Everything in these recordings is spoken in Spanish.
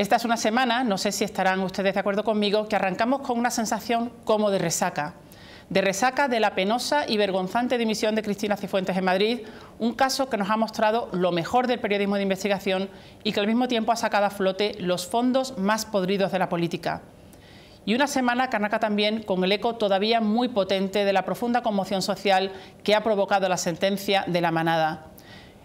Esta es una semana, no sé si estarán ustedes de acuerdo conmigo, que arrancamos con una sensación como de resaca. De resaca de la penosa y vergonzante dimisión de Cristina Cifuentes en Madrid, un caso que nos ha mostrado lo mejor del periodismo de investigación y que al mismo tiempo ha sacado a flote los fondos más podridos de la política. Y una semana que también con el eco todavía muy potente de la profunda conmoción social que ha provocado la sentencia de la manada.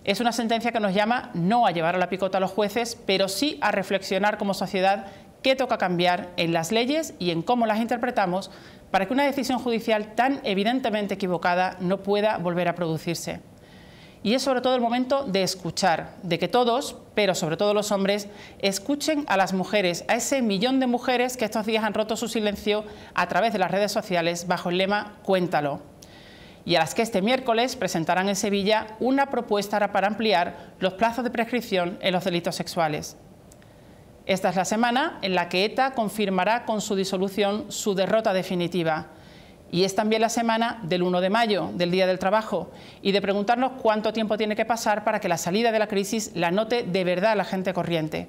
Es una sentencia que nos llama no a llevar a la picota a los jueces, pero sí a reflexionar como sociedad qué toca cambiar en las leyes y en cómo las interpretamos para que una decisión judicial tan evidentemente equivocada no pueda volver a producirse. Y es sobre todo el momento de escuchar, de que todos, pero sobre todo los hombres, escuchen a las mujeres, a ese millón de mujeres que estos días han roto su silencio a través de las redes sociales bajo el lema Cuéntalo y a las que este miércoles presentarán en Sevilla una propuesta para ampliar los plazos de prescripción en los delitos sexuales. Esta es la semana en la que ETA confirmará con su disolución su derrota definitiva. Y es también la semana del 1 de mayo, del Día del Trabajo, y de preguntarnos cuánto tiempo tiene que pasar para que la salida de la crisis la note de verdad la gente corriente.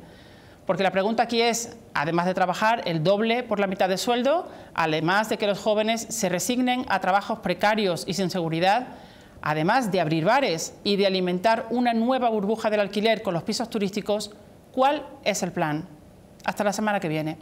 Porque la pregunta aquí es, además de trabajar el doble por la mitad de sueldo, además de que los jóvenes se resignen a trabajos precarios y sin seguridad, además de abrir bares y de alimentar una nueva burbuja del alquiler con los pisos turísticos, ¿cuál es el plan? Hasta la semana que viene.